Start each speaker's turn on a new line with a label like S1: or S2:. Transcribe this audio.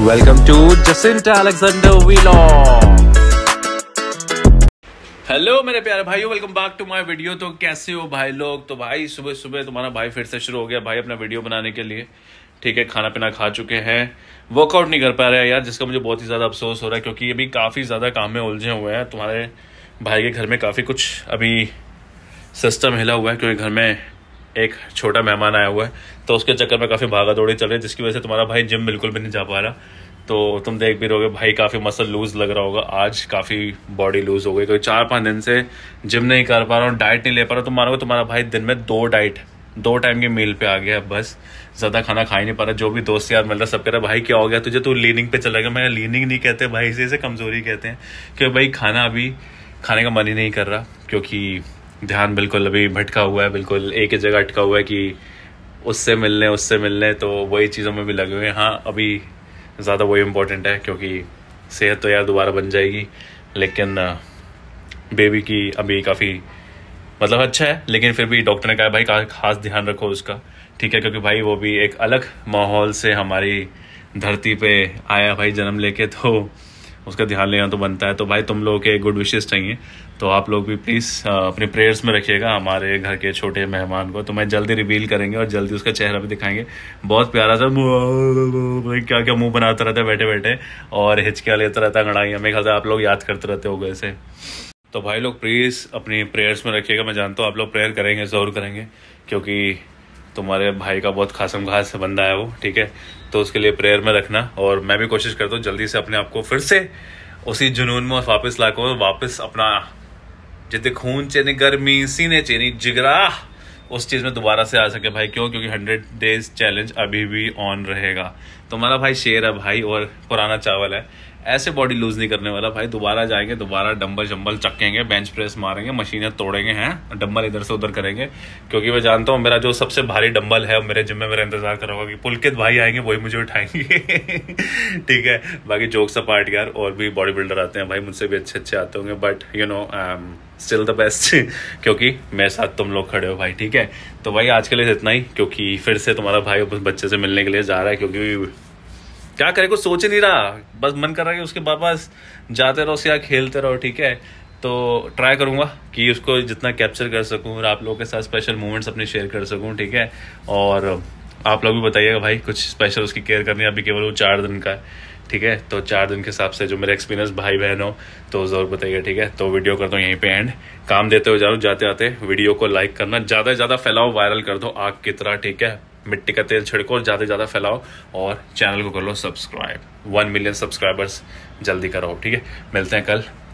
S1: welcome to Jacinta Alexander vlog hello मेरे प्यारे भाइयों welcome back to my video तो कैसे हो भाई लोग तो भाई सुबह सुबह तुम्हारा भाई फिर से शुरू हो गया भाई अपना वीडियो बनाने के लिए ठीक है खाना पीना खा चुके हैं वर्कआउट नहीं कर पा रहे हैं यार जिसका मुझे बहुत ही ज़्यादा अफसोस हो रहा है क्योंकि अभी काफ़ी ज़्यादा काम में उलझे हुए हैं तुम्हारे भाई के घर में काफ़ी कुछ अभी सिस्टम हिला हुआ है क्योंकि घर में एक छोटा मेहमान आया हुआ है तो उसके चक्कर में काफ़ी भागा दौड़ी चल है जिसकी वजह से तुम्हारा भाई जिम बिल्कुल भी नहीं जा पा रहा तो तुम देख भी रहोगे भाई काफ़ी मसल लूज़ लग रहा होगा आज काफ़ी बॉडी लूज़ हो गई क्योंकि चार पाँच दिन से जिम नहीं कर पा रहा हूँ डाइट नहीं ले पा रहा तुम तो मानोगे तुम्हारा भाई दिन में दो डाइट दो टाइम के मील पे आ गया बस ज़्यादा खाना खा ही नहीं पा रहा जो भी दोस्त यार मिल रहा सब कह रहा भाई क्या हो गया तुझे तू लीनिंग पे चला गया मैं लीनिंग नहीं कहते भाई इसे कमज़ोरी कहते हैं क्योंकि भाई खाना अभी खाने का मन ही नहीं कर रहा क्योंकि ध्यान बिल्कुल अभी भटका हुआ है बिल्कुल एक ही जगह अटका हुआ है कि उससे मिलने उससे मिलने तो वही चीज़ों में भी लगे हुए हैं हाँ अभी ज़्यादा वही इम्पोर्टेंट है क्योंकि सेहत तो यार दोबारा बन जाएगी लेकिन बेबी की अभी काफ़ी मतलब अच्छा है लेकिन फिर भी डॉक्टर ने कहा भाई खास ध्यान रखो उसका ठीक है क्योंकि भाई वो भी एक अलग माहौल से हमारी धरती पे आया भाई जन्म लेके तो उसका ध्यान लेना तो बनता है तो भाई तुम लोगों के गुड विशेष चाहिए तो आप लोग भी प्लीज़ अपने प्रेयर्स में रखिएगा हमारे घर के छोटे मेहमान को तो मैं जल्दी रिवील करेंगे और जल्दी उसका चेहरा भी दिखाएंगे बहुत प्यारा सा क्या क्या मुंह बनाता रहता है बैठे बैठे और हिचकिया लेता रहता है लड़ाई हमें ख्याल आप लोग याद करते रहते हो गए तो भाई लोग प्लीज़ अपनी प्रेयर्स में रखिएगा मैं जानता हूँ आप लोग प्रेयर करेंगे ज़रूर करेंगे क्योंकि तुम्हारे भाई का बहुत खासम खास बंदा है वो ठीक है तो उसके लिए प्रेयर में रखना और मैं भी कोशिश करता हूँ जल्दी से अपने आप को फिर से उसी जुनून में वापस लाकर वापस अपना जितने खून चेने गर्मी सीने चेनी जिगरा उस चीज़ में दोबारा से आ सके भाई क्यों क्योंकि हंड्रेड डेज चैलेंज अभी भी ऑन रहेगा तुम्हारा तो भाई शेर है भाई और पुराना चावल है ऐसे बॉडी लूज नहीं करने वाला भाई दोबारा जाएंगे दोबारा डंबल शंबल चक्केंगे बेंच प्रेस मारेंगे मशीनें तोड़ेंगे हैं डंबल इधर से उधर करेंगे क्योंकि मैं जानता हूँ मेरा जो सबसे भारी डंबल है मेरे जिम में मेरा इंतजार कर होगा कि पुलकित भाई आएंगे वही मुझे उठाएंगे ठीक है बाकी जोक्स पार्ट यार और भी बॉडी बिल्डर आते हैं भाई मुझसे भी अच्छे अच्छे आते होंगे but you know still the best क्योंकि मेरे साथ तुम लोग खड़े हो भाई ठीक है तो भाई आज के लिए इतना ही क्योंकि फिर से तुम्हारा भाई बच्चे से मिलने के लिए जा रहा है क्योंकि क्या करे कुछ सोच ही नहीं रहा बस मन कर रहा है कि उसके पास जाते रहो उसके खेलते रहो ठीक है तो ट्राई करूँगा कि उसको जितना कैप्चर कर सकूँ और आप लोगों के साथ स्पेशल मोमेंट्स अपने शेयर कर सकूँ ठीक है और आप लोग भी बताइएगा भाई कुछ स्पेशल उसकी केयर करनी है अभी केवल वो चार दिन का है ठीक है तो चार दिन के हिसाब से जो मेरे एक्सपीरियंस भाई बहन हो तो ज़रूर बताइएगा ठीक है तो वीडियो कर दो यहीं पे एंड काम देते हुए जाओ जाते आते वीडियो को लाइक करना ज़्यादा से ज़्यादा फैलाओ वायरल कर दो आग की तरह ठीक है मिट्टी का तेल छिड़को और ज़्यादा से ज़्यादा फैलाओ और चैनल को कर लो सब्सक्राइब वन मिलियन सब्सक्राइबर्स जल्दी करो ठीक है मिलते हैं कल